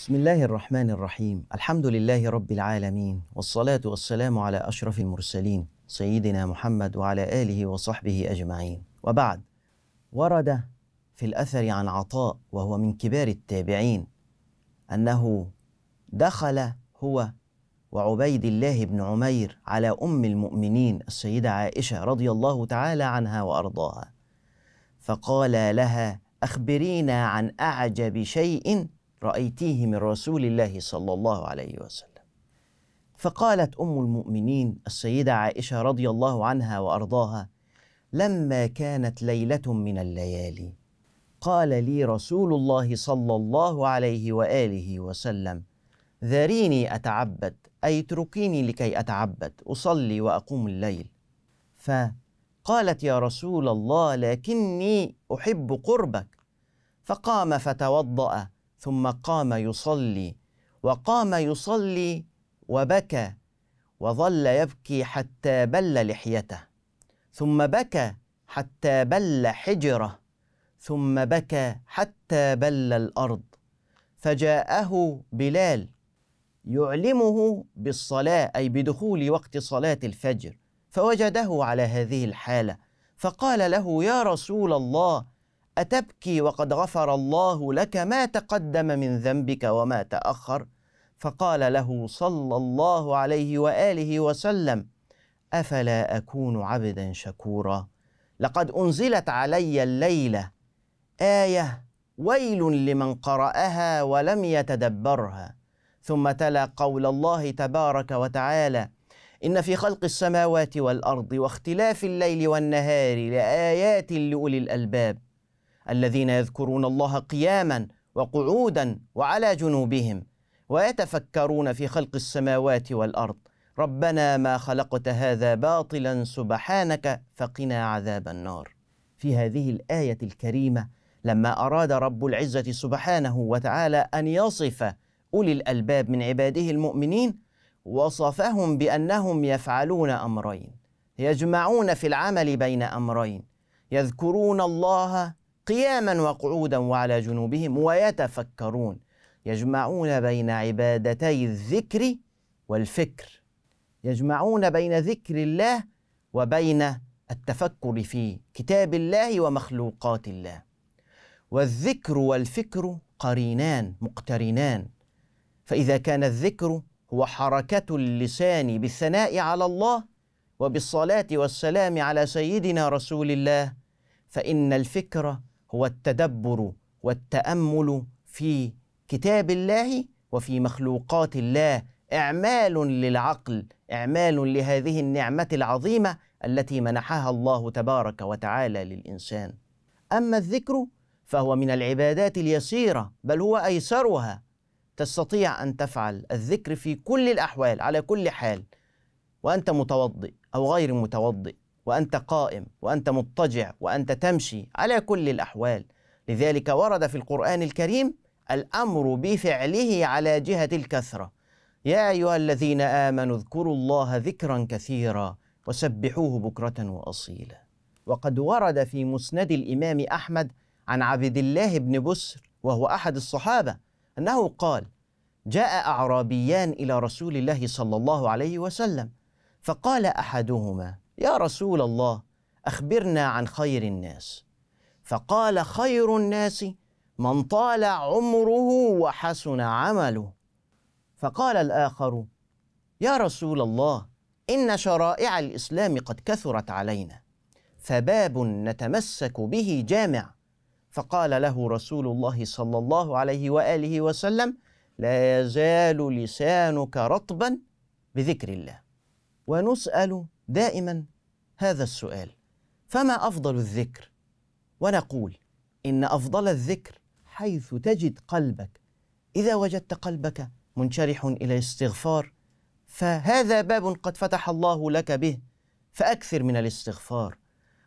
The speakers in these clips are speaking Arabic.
بسم الله الرحمن الرحيم الحمد لله رب العالمين والصلاة والسلام على أشرف المرسلين سيدنا محمد وعلى آله وصحبه أجمعين وبعد ورد في الأثر عن عطاء وهو من كبار التابعين أنه دخل هو وعبيد الله بن عمير على أم المؤمنين السيدة عائشة رضي الله تعالى عنها وأرضاها فقال لها أخبرينا عن أعجب شيء رأيتيه من رسول الله صلى الله عليه وسلم فقالت أم المؤمنين السيدة عائشة رضي الله عنها وأرضاها لما كانت ليلة من الليالي قال لي رسول الله صلى الله عليه وآله وسلم ذريني أتعبد أي اتركيني لكي أتعبد أصلي وأقوم الليل فقالت يا رسول الله لكني أحب قربك فقام فتوضأ ثم قام يصلي وقام يصلي وبكى وظل يبكي حتى بل لحيته ثم بكى حتى بل حجره ثم بكى حتى بل الارض فجاءه بلال يعلمه بالصلاه اي بدخول وقت صلاه الفجر فوجده على هذه الحاله فقال له يا رسول الله أتبكي وقد غفر الله لك ما تقدم من ذنبك وما تأخر فقال له صلى الله عليه وآله وسلم أفلا أكون عبدا شكورا لقد أنزلت علي الليلة آية ويل لمن قرأها ولم يتدبرها ثم تلا قول الله تبارك وتعالى إن في خلق السماوات والأرض واختلاف الليل والنهار لآيات لأولي الألباب الذين يذكرون الله قياما وقعودا وعلى جنوبهم ويتفكرون في خلق السماوات والارض ربنا ما خلقت هذا باطلا سبحانك فقنا عذاب النار في هذه الايه الكريمه لما اراد رب العزه سبحانه وتعالى ان يصف اولي الالباب من عباده المؤمنين وصفهم بانهم يفعلون امرين يجمعون في العمل بين امرين يذكرون الله قياما وقعودا وعلى جنوبهم ويتفكرون يجمعون بين عبادتي الذكر والفكر يجمعون بين ذكر الله وبين التفكر في كتاب الله ومخلوقات الله والذكر والفكر قرينان مقترنان فاذا كان الذكر هو حركه اللسان بالثناء على الله وبالصلاه والسلام على سيدنا رسول الله فان الفكر هو التدبر والتامل في كتاب الله وفي مخلوقات الله اعمال للعقل اعمال لهذه النعمه العظيمه التي منحها الله تبارك وتعالى للانسان اما الذكر فهو من العبادات اليسيره بل هو ايسرها تستطيع ان تفعل الذكر في كل الاحوال على كل حال وانت متوضئ او غير متوضئ وأنت قائم وأنت مضطجع وأنت تمشي على كل الأحوال لذلك ورد في القرآن الكريم الأمر بفعله على جهة الكثرة يا أيها الذين آمنوا اذكروا الله ذكرا كثيرا وسبحوه بكرة وأصيلا وقد ورد في مسند الإمام أحمد عن عبد الله بن بسر وهو أحد الصحابة أنه قال جاء أعرابيان إلى رسول الله صلى الله عليه وسلم فقال أحدهما يا رسول الله اخبرنا عن خير الناس فقال خير الناس من طال عمره وحسن عمله فقال الاخر يا رسول الله ان شرائع الاسلام قد كثرت علينا فباب نتمسك به جامع فقال له رسول الله صلى الله عليه واله وسلم لا يزال لسانك رطبا بذكر الله ونسال دائما هذا السؤال فما افضل الذكر ونقول ان افضل الذكر حيث تجد قلبك اذا وجدت قلبك منشرح الى الاستغفار فهذا باب قد فتح الله لك به فاكثر من الاستغفار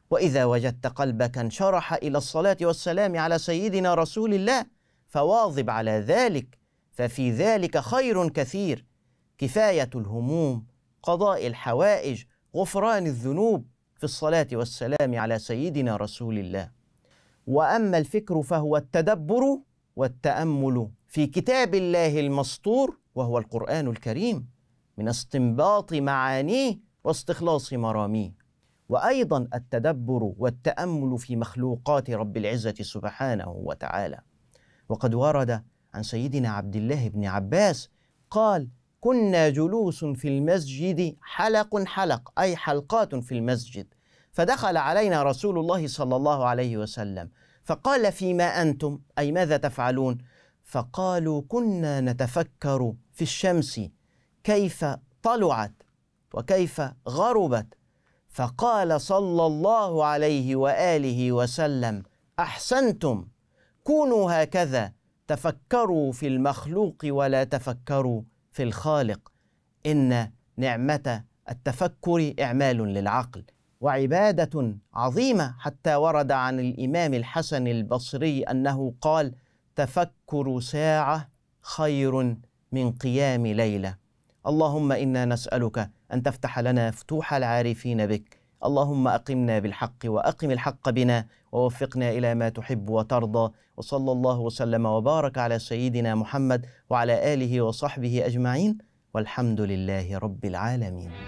واذا وجدت قلبك انشرح الى الصلاه والسلام على سيدنا رسول الله فواظب على ذلك ففي ذلك خير كثير كفايه الهموم قضاء الحوائج غفران الذنوب في الصلاة والسلام على سيدنا رسول الله وأما الفكر فهو التدبر والتأمل في كتاب الله المسطور وهو القرآن الكريم من استنباط معانيه واستخلاص مراميه وأيضا التدبر والتأمل في مخلوقات رب العزة سبحانه وتعالى وقد ورد عن سيدنا عبد الله بن عباس قال كنا جلوس في المسجد حلق حلق أي حلقات في المسجد فدخل علينا رسول الله صلى الله عليه وسلم فقال فيما أنتم أي ماذا تفعلون فقالوا كنا نتفكر في الشمس كيف طلعت وكيف غربت فقال صلى الله عليه واله وسلم احسنتم كونوا هكذا تفكروا في المخلوق ولا تفكروا في الخالق إن نعمة التفكر إعمال للعقل وعبادة عظيمة حتى ورد عن الإمام الحسن البصري أنه قال تفكر ساعة خير من قيام ليلة اللهم إنا نسألك أن تفتح لنا فتوح العارفين بك اللهم أقمنا بالحق وأقم الحق بنا ووفقنا إلى ما تحب وترضى وصلى الله وسلم وبارك على سيدنا محمد وعلى آله وصحبه أجمعين والحمد لله رب العالمين